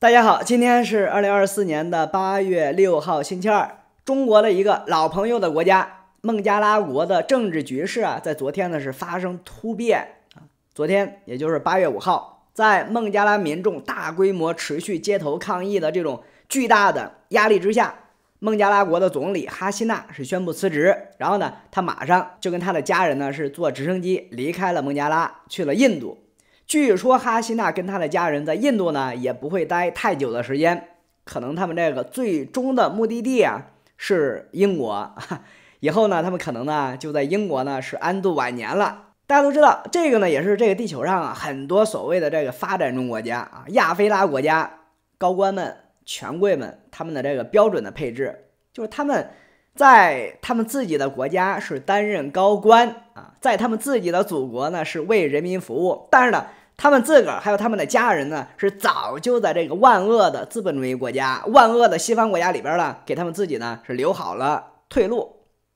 大家好，今天是二零二四年的八月六号，星期二。中国的一个老朋友的国家孟加拉国的政治局势啊，在昨天呢是发生突变。昨天，也就是八月五号，在孟加拉民众大规模持续街头抗议的这种巨大的压力之下，孟加拉国的总理哈西娜是宣布辞职。然后呢，他马上就跟他的家人呢是坐直升机离开了孟加拉，去了印度。据说哈希娜跟她的家人在印度呢，也不会待太久的时间。可能他们这个最终的目的地啊是英国。以后呢，他们可能呢就在英国呢是安度晚年了。大家都知道，这个呢也是这个地球上啊很多所谓的这个发展中国家啊、亚非拉国家高官们、权贵们他们的这个标准的配置，就是他们在他们自己的国家是担任高官啊，在他们自己的祖国呢是为人民服务，但是呢。他们自个儿还有他们的家人呢，是早就在这个万恶的资本主义国家、万恶的西方国家里边了，给他们自己呢是留好了退路。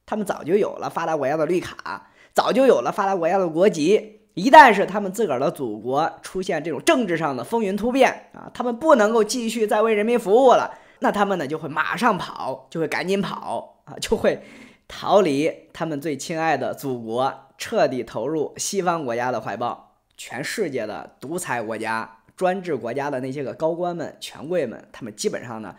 他们早就有了发达国家的绿卡，早就有了发达国家的国籍。一旦是他们自个儿的祖国出现这种政治上的风云突变啊，他们不能够继续再为人民服务了，那他们呢就会马上跑，就会赶紧跑啊，就会逃离他们最亲爱的祖国，彻底投入西方国家的怀抱。全世界的独裁国家、专制国家的那些个高官们、权贵们，他们基本上呢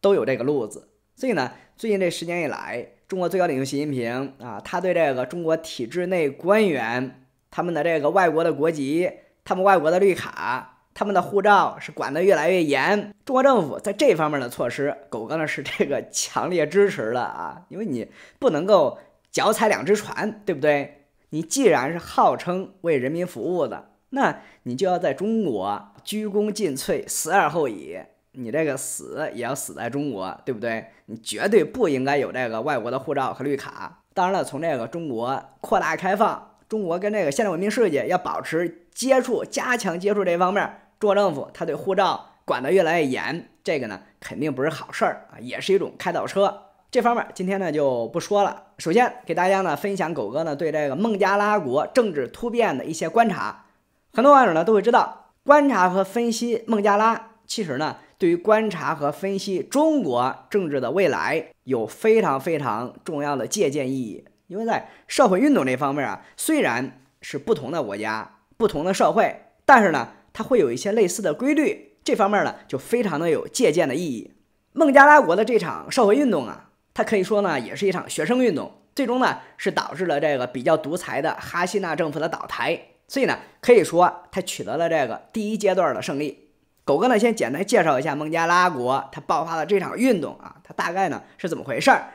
都有这个路子。所以呢，最近这十年以来，中国最高领袖习近平啊，他对这个中国体制内官员他们的这个外国的国籍、他们外国的绿卡、他们的护照是管得越来越严。中国政府在这方面的措施，狗哥呢是这个强烈支持的啊，因为你不能够脚踩两只船，对不对？你既然是号称为人民服务的，那你就要在中国鞠躬尽瘁，死而后已。你这个死也要死在中国，对不对？你绝对不应该有这个外国的护照和绿卡。当然了，从这个中国扩大开放，中国跟这个现代文明世界要保持接触、加强接触这方面，中国政府他对护照管得越来越严，这个呢肯定不是好事儿啊，也是一种开倒车。这方面今天呢就不说了。首先给大家呢分享狗哥呢对这个孟加拉国政治突变的一些观察。很多网友呢都会知道，观察和分析孟加拉，其实呢对于观察和分析中国政治的未来有非常非常重要的借鉴意义。因为在社会运动这方面啊，虽然是不同的国家、不同的社会，但是呢它会有一些类似的规律，这方面呢就非常的有借鉴的意义。孟加拉国的这场社会运动啊。它可以说呢，也是一场学生运动，最终呢是导致了这个比较独裁的哈希纳政府的倒台，所以呢可以说它取得了这个第一阶段的胜利。狗哥呢先简单介绍一下孟加拉国，它爆发的这场运动啊，它大概呢是怎么回事儿？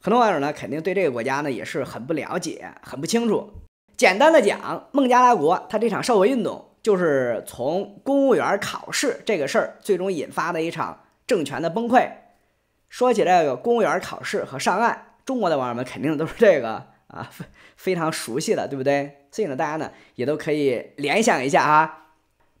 很多网友呢肯定对这个国家呢也是很不了解，很不清楚。简单的讲，孟加拉国它这场社会运动就是从公务员考试这个事儿最终引发的一场政权的崩溃。说起这个公务员考试和上岸，中国的网友们肯定都是这个啊，非非常熟悉的，对不对？所以呢，大家呢也都可以联想一下啊。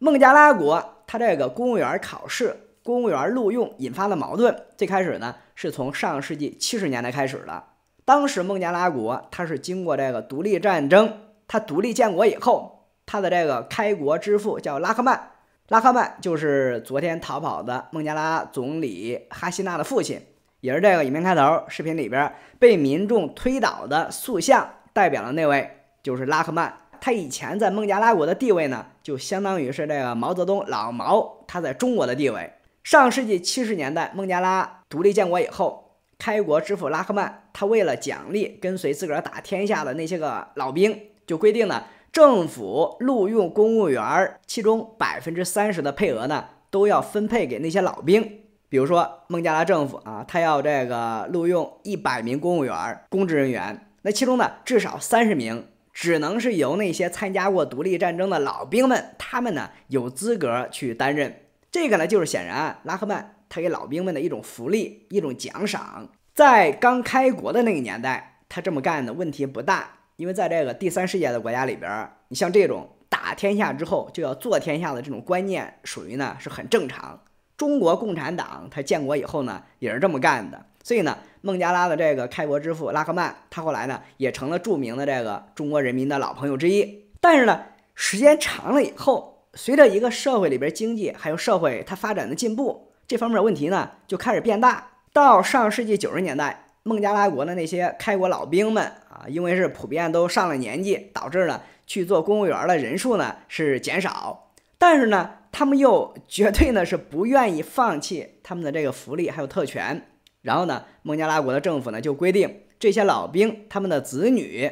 孟加拉国它这个公务员考试、公务员录用引发的矛盾，最开始呢是从上世纪七十年代开始的。当时孟加拉国它是经过这个独立战争，它独立建国以后，它的这个开国之父叫拉克曼。拉赫曼就是昨天逃跑的孟加拉总理哈希娜的父亲，也是这个影片开头视频里边被民众推倒的塑像代表的那位，就是拉赫曼。他以前在孟加拉国的地位呢，就相当于是这个毛泽东老毛他在中国的地位。上世纪七十年代孟加拉独立建国以后，开国之父拉赫曼，他为了奖励跟随自个儿打天下的那些个老兵，就规定了。政府录用公务员儿，其中百分之三十的配额呢，都要分配给那些老兵。比如说孟加拉政府啊，他要这个录用一百名公务员、公职人员，那其中呢，至少三十名只能是由那些参加过独立战争的老兵们，他们呢有资格去担任。这个呢，就是显然拉赫曼他给老兵们的一种福利、一种奖赏。在刚开国的那个年代，他这么干呢，问题不大。因为在这个第三世界的国家里边，你像这种打天下之后就要做天下的这种观念，属于呢是很正常。中国共产党它建国以后呢也是这么干的，所以呢，孟加拉的这个开国之父拉赫曼，他后来呢也成了著名的这个中国人民的老朋友之一。但是呢，时间长了以后，随着一个社会里边经济还有社会它发展的进步，这方面问题呢就开始变大。到上世纪九十年代，孟加拉国的那些开国老兵们。因为是普遍都上了年纪，导致呢去做公务员的人数呢是减少，但是呢，他们又 绝对呢是不愿意放弃他们的这个福利还有特权。然后呢，孟加拉国的政府呢就规定，这些老兵他们的子女，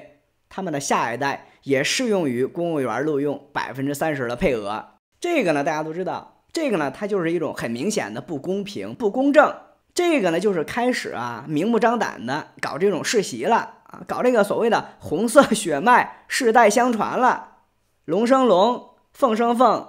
他们的下一代也适用于公务员录用百分之三十的配额。这个呢，大家都知道，这个呢，它就是一种很明显的不公平、不公正。这个呢，就是开始啊明目张胆的搞这种世袭了。啊，搞这个所谓的红色血脉，世代相传了。龙生龙，凤生凤，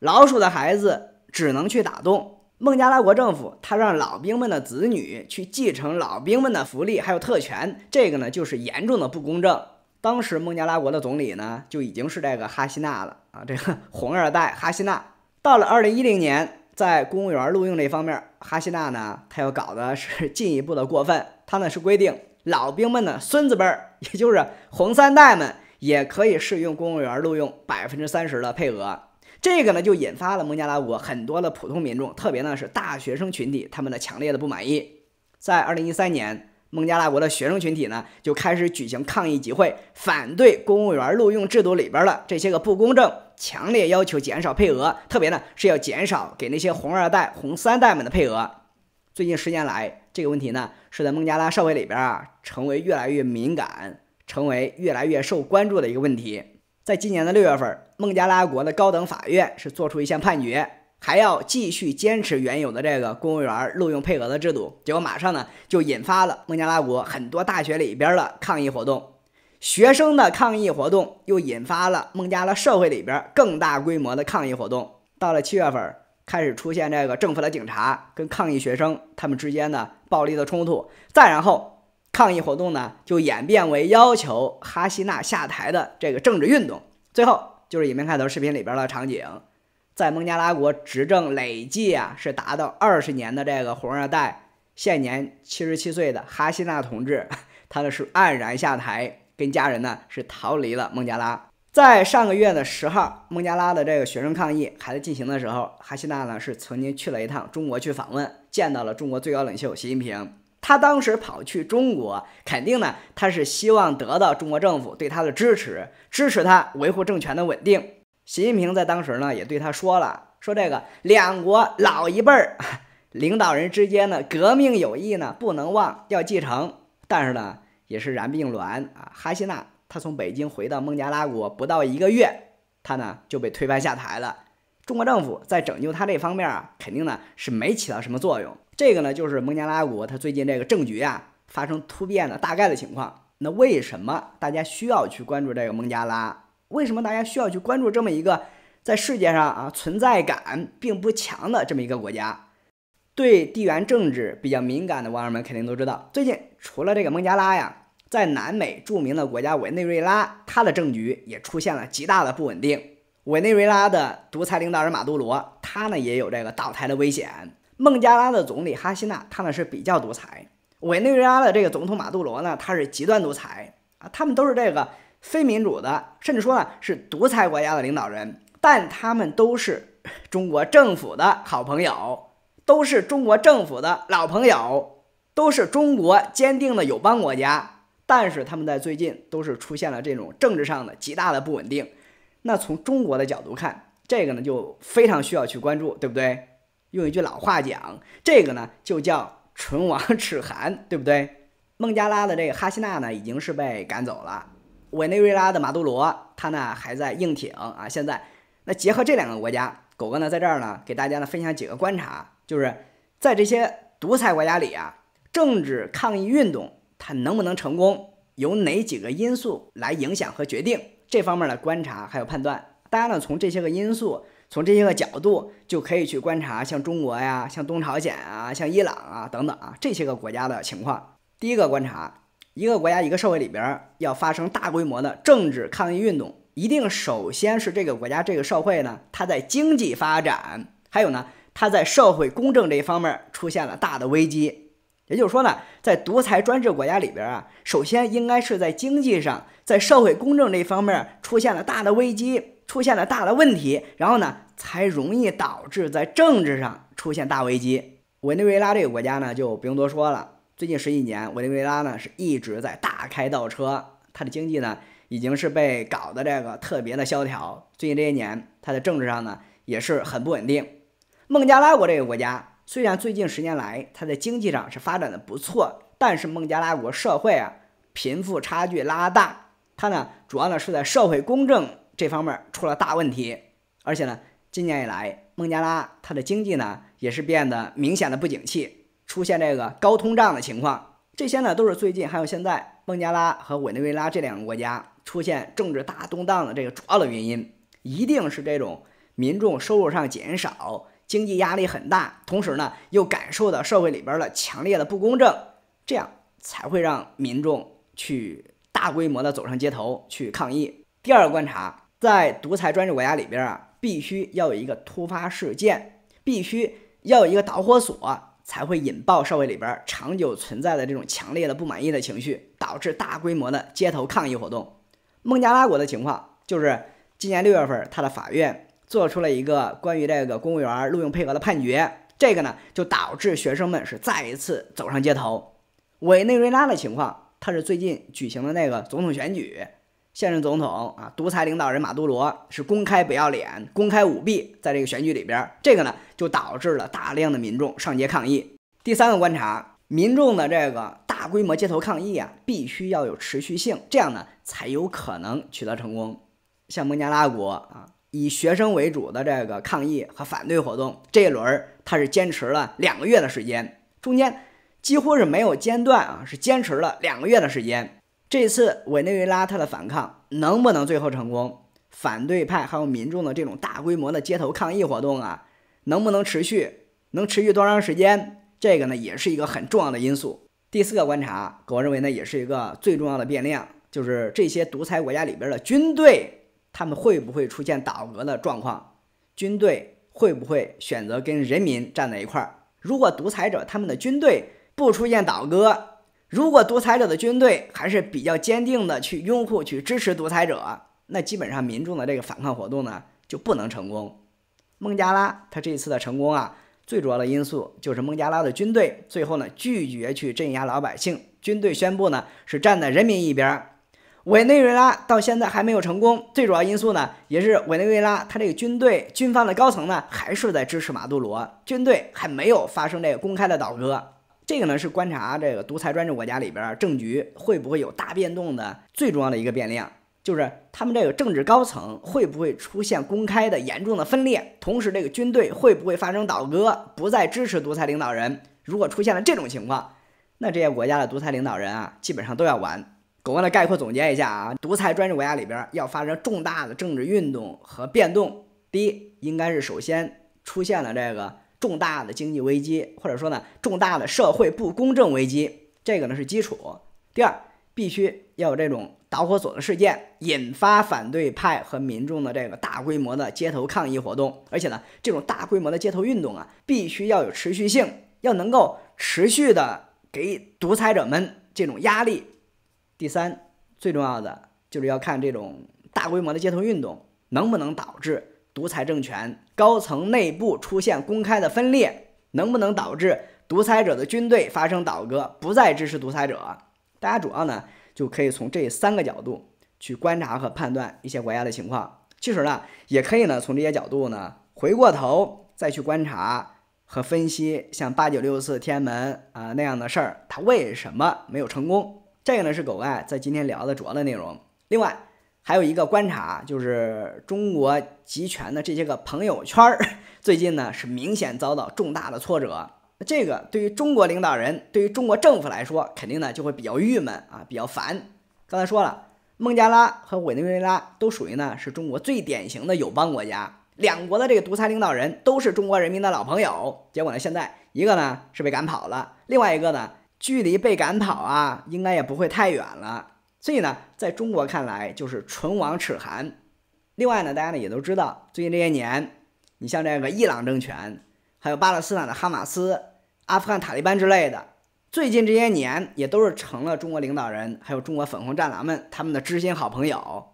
老鼠的孩子只能去打洞。孟加拉国政府，他让老兵们的子女去继承老兵们的福利还有特权，这个呢就是严重的不公正。当时孟加拉国的总理呢就已经是这个哈希纳了啊，这个 红二代哈希纳。到了二零一零年，在公务员录用这方面，哈希纳呢他又搞的是进一步的过分，他呢是规定。老兵们的孙子辈儿，也就是红三代们，也可以适用公务员录用百分之三十的配额。这个呢，就引发了孟加拉国很多的普通民众，特别呢是大学生群体，他们的强烈的不满意。在二零一三年，孟加拉国的学生群体呢就开始举行抗议集会，反对公务员录用制度里边的这些个不公正，强烈要求减少配额，特别呢是要减少给那些红二代、红三代们的配额。最近十年来。这个问题呢，是在孟加拉社会里边啊，成为越来越敏感、成为越来越受关注的一个问题。在今年的六月份，孟加拉国的高等法院是做出一项判决，还要继续坚持原有的这个公务员录用配额的制度。结果马上呢，就引发了孟加拉国很多大学里边的抗议活动，学生的抗议活动又引发了孟加拉社会里边更大规模的抗议活动。到了七月份。开始出现这个政府的警察跟抗议学生他们之间的暴力的冲突，再然后抗议活动呢就演变为要求哈希纳下台的这个政治运动，最后就是影片开头视频里边的场景，在孟加拉国执政累计啊是达到二十年的这个红二代，现年七十七岁的哈希纳同志，他的是黯然下台，跟家人呢是逃离了孟加拉。在上个月的十号，孟加拉的这个学生抗议还在进行的时候，哈希纳呢是曾经去了一趟中国去访问，见到了中国最高领袖习近平。他当时跑去中国，肯定呢他是希望得到中国政府对他的支持，支持他维护政权的稳定。习近平在当时呢也对他说了，说这个两国老一辈儿领导人之间的革命友谊呢不能忘，要继承，但是呢也是然并卵啊，哈希纳。他从北京回到孟加拉国不到一个月，他呢就被推翻下台了。中国政府在拯救他这方面啊，肯定呢是没起到什么作用。这个呢就是孟加拉国他最近这个政局啊发生突变的大概的情况。那为什么大家需要去关注这个孟加拉？为什么大家需要去关注这么一个在世界上啊存在感并不强的这么一个国家？对地缘政治比较敏感的网友们肯定都知道，最近除了这个孟加拉呀。在南美著名的国家委内瑞拉，它的政局也出现了极大的不稳定。委内瑞拉的独裁领导人马杜罗，他呢也有这个倒台的危险。孟加拉的总理哈希纳，他呢是比较独裁。委内瑞拉的这个总统马杜罗呢，他是极端独裁啊，他们都是这个非民主的，甚至说呢是独裁国家的领导人。但他们都是中国政府的好朋友，都是中国政府的老朋友，都是中国坚定的友邦国家。但是他们在最近都是出现了这种政治上的极大的不稳定，那从中国的角度看，这个呢就非常需要去关注，对不对？用一句老话讲，这个呢就叫唇亡齿寒，对不对？孟加拉的这个哈希纳呢已经是被赶走了，委内瑞拉的马杜罗他呢还在硬挺啊。现在，那结合这两个国家，狗哥呢在这儿呢给大家呢分享几个观察，就是在这些独裁国家里啊，政治抗议运动。它能不能成功，由哪几个因素来影响和决定？这方面的观察还有判断，大家呢从这些个因素，从这些个角度就可以去观察，像中国呀、像东朝鲜啊、像伊朗啊等等啊这些个国家的情况。第一个观察，一个国家一个社会里边要发生大规模的政治抗议运动，一定首先是这个国家这个社会呢，它在经济发展，还有呢它在社会公正这一方面出现了大的危机。也就是说呢，在独裁专制国家里边啊，首先应该是在经济上、在社会公正这方面出现了大的危机，出现了大的问题，然后呢，才容易导致在政治上出现大危机。委内瑞拉这个国家呢，就不用多说了。最近十几年，委内瑞拉呢是一直在大开倒车，它的经济呢已经是被搞的这个特别的萧条。最近这些年，它的政治上呢也是很不稳定。孟加拉国这个国家。虽然最近十年来，它在经济上是发展的不错，但是孟加拉国社会啊，贫富差距拉大，它呢主要呢是在社会公正这方面出了大问题，而且呢今年以来，孟加拉它的经济呢也是变得明显的不景气，出现这个高通胀的情况，这些呢都是最近还有现在孟加拉和委内瑞拉这两个国家出现政治大动荡的这个主要的原因，一定是这种民众收入上减少。经济压力很大，同时呢又感受到社会里边的强烈的不公正，这样才会让民众去大规模的走上街头去抗议。第二个观察，在独裁专制国家里边啊，必须要有一个突发事件，必须要有一个导火索，才会引爆社会里边长久存在的这种强烈的不满意的情绪，导致大规模的街头抗议活动。孟加拉国的情况就是今年六月份，他的法院。做出了一个关于这个公务员录用配额的判决，这个呢就导致学生们是再一次走上街头。委内瑞拉的情况，它是最近举行的那个总统选举，现任总统啊独裁领导人马杜罗是公开不要脸，公开舞弊，在这个选举里边，这个呢就导致了大量的民众上街抗议。第三个观察，民众的这个大规模街头抗议啊，必须要有持续性，这样呢才有可能取得成功。像孟加拉国啊。以学生为主的这个抗议和反对活动，这一轮他是坚持了两个月的时间，中间几乎是没有间断啊，是坚持了两个月的时间。这次委内瑞拉他的反抗能不能最后成功？反对派还有民众的这种大规模的街头抗议活动啊，能不能持续？能持续多长时间？这个呢，也是一个很重要的因素。第四个观察，我认为呢，也是一个最重要的变量，就是这些独裁国家里边的军队。他们会不会出现倒戈的状况？军队会不会选择跟人民站在一块儿？如果独裁者他们的军队不出现倒戈，如果独裁者的军队还是比较坚定的去拥护、去支持独裁者，那基本上民众的这个反抗活动呢就不能成功。孟加拉他这次的成功啊，最主要的因素就是孟加拉的军队最后呢拒绝去镇压老百姓，军队宣布呢是站在人民一边。委内瑞拉到现在还没有成功，最主要因素呢，也是委内瑞拉他这个军队军方的高层呢，还是在支持马杜罗，军队还没有发生这个公开的倒戈。这个呢是观察这个独裁专制国家里边政局会不会有大变动的最重要的一个变量，就是他们这个政治高层会不会出现公开的严重的分裂，同时这个军队会不会发生倒戈，不再支持独裁领导人。如果出现了这种情况，那这些国家的独裁领导人啊，基本上都要完。我来概括总结一下啊，独裁专制国家里边要发生重大的政治运动和变动，第一，应该是首先出现了这个重大的经济危机，或者说呢重大的社会不公正危机，这个呢是基础。第二，必须要有这种导火索的事件，引发反对派和民众的这个大规模的街头抗议活动，而且呢，这种大规模的街头运动啊，必须要有持续性，要能够持续的给独裁者们这种压力。第三，最重要的就是要看这种大规模的街头运动能不能导致独裁政权高层内部出现公开的分裂，能不能导致独裁者的军队发生倒戈，不再支持独裁者。大家主要呢就可以从这三个角度去观察和判断一些国家的情况。其实呢，也可以呢从这些角度呢回过头再去观察和分析，像八九六四、天安门啊那样的事儿，它为什么没有成功？这个呢是狗外在今天聊的主要的内容。另外还有一个观察，就是中国集权的这些个朋友圈儿，最近呢是明显遭到重大的挫折。这个对于中国领导人、对于中国政府来说，肯定呢就会比较郁闷啊，比较烦。刚才说了，孟加拉和委内瑞拉都属于呢是中国最典型的友邦国家，两国的这个独裁领导人都是中国人民的老朋友。结果呢，现在一个呢是被赶跑了，另外一个呢。距离被赶跑啊，应该也不会太远了。所以呢，在中国看来就是唇亡齿寒。另外呢，大家呢也都知道，最近这些年，你像这个伊朗政权，还有巴勒斯坦的哈马斯、阿富汗塔利班之类的，最近这些年也都是成了中国领导人还有中国粉红战狼们他们的知心好朋友。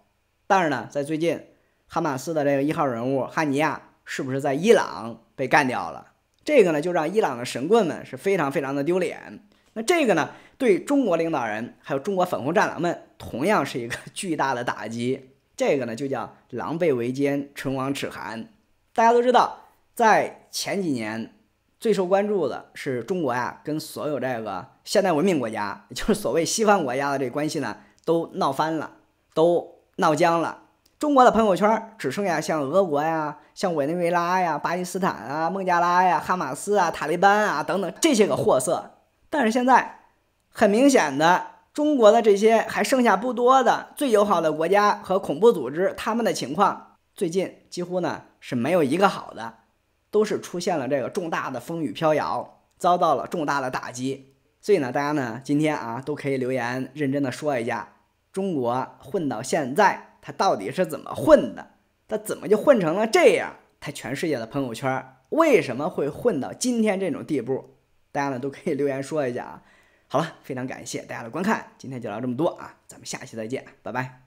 但是呢，在最近，哈马斯的这个一号人物哈尼亚是不是在伊朗被干掉了？这个呢，就让伊朗的神棍们是非常非常的丢脸。这个呢，对中国领导人还有中国“粉红战狼”们，同样是一个 巨大的打击。这个呢，就叫狼狈为奸、唇亡齿寒。大家都知道，在前几年最受关注的是中国呀，跟所有这个现代文明国家，也就是所谓西方国家的这关系呢，都闹翻了，都闹僵了。中国的朋友圈只剩下像俄国呀、像委内瑞拉呀、巴基斯坦啊、孟加拉呀、哈马斯啊、塔利班啊等等这些个货色。但是现在，很明显的，中国的这些还剩下不多的最友好的国家和恐怖组织，他们的情况最近几乎呢是没有一个好的，都是出现了这个重大的风雨飘摇，遭到了重大的打击。所以呢，大家呢今天啊都可以留言，认真的说一下，中国混到现在，他到底是怎么混的？他怎么就混成了这样？他全世界的朋友圈为什么会混到今天这种地步？大家呢都可以留言说一下啊。好了，非常感谢大家的观看，今天就聊这么多啊，咱们下期再见，拜拜。